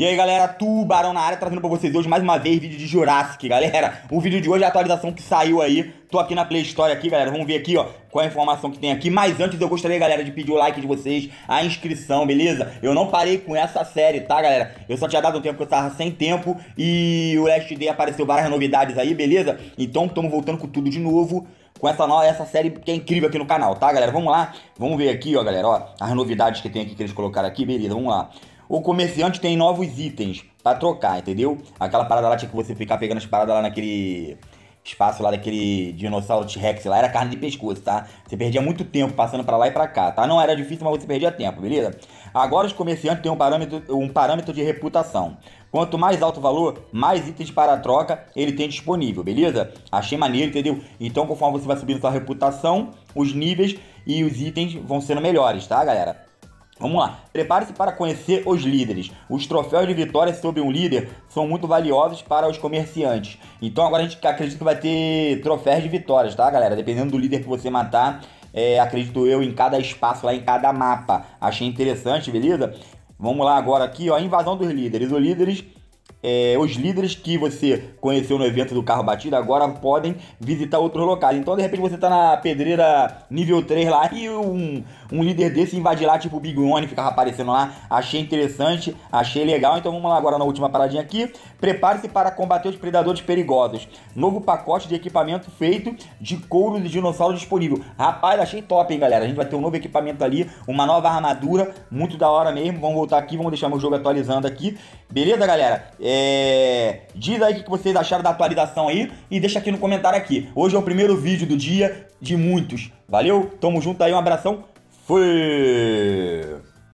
E aí galera, Tubarão na área, trazendo pra vocês hoje mais uma vez vídeo de Jurassic, galera O vídeo de hoje é a atualização que saiu aí Tô aqui na Play Store aqui, galera, vamos ver aqui, ó Qual é a informação que tem aqui Mas antes eu gostaria, galera, de pedir o like de vocês A inscrição, beleza? Eu não parei com essa série, tá, galera? Eu só tinha dado um tempo que eu tava sem tempo E o Last Day apareceu várias novidades aí, beleza? Então estamos voltando com tudo de novo com essa, nova, essa série que é incrível aqui no canal, tá, galera? Vamos lá, vamos ver aqui, ó, galera, ó, as novidades que tem aqui que eles colocaram aqui, beleza, vamos lá o comerciante tem novos itens para trocar, entendeu? Aquela parada lá tinha tipo, que você ficar pegando as paradas lá naquele espaço lá daquele dinossauro T-Rex lá, era carne de pescoço, tá? Você perdia muito tempo passando para lá e para cá, tá? Não era difícil, mas você perdia tempo, beleza? Agora os comerciantes têm um parâmetro, um parâmetro de reputação. Quanto mais alto o valor, mais itens para troca ele tem disponível, beleza? Achei maneiro, entendeu? Então, conforme você vai subindo sua reputação, os níveis e os itens vão sendo melhores, tá, galera? Vamos lá. Prepare-se para conhecer os líderes. Os troféus de vitória sobre um líder são muito valiosos para os comerciantes. Então agora a gente acredita que vai ter troféus de vitórias, tá, galera? Dependendo do líder que você matar, é, acredito eu, em cada espaço lá, em cada mapa. Achei interessante, beleza? Vamos lá agora aqui, ó, invasão dos líderes. Os líderes é, os líderes que você conheceu no evento do carro batido agora podem visitar outros locais. Então, de repente, você está na pedreira nível 3 lá e um, um líder desse invadir lá, tipo o Big One, ficava aparecendo lá. Achei interessante, achei legal. Então vamos lá agora na última paradinha aqui. Prepare-se para combater os predadores perigosos. Novo pacote de equipamento feito de couro de dinossauro disponível. Rapaz, achei top, hein, galera. A gente vai ter um novo equipamento ali, uma nova armadura, muito da hora mesmo. Vamos voltar aqui, vamos deixar meu jogo atualizando aqui. Beleza, galera? É... Diz aí o que vocês acharam da atualização aí e deixa aqui no comentário aqui. Hoje é o primeiro vídeo do dia de muitos. Valeu, tamo junto aí, um abração. Fui!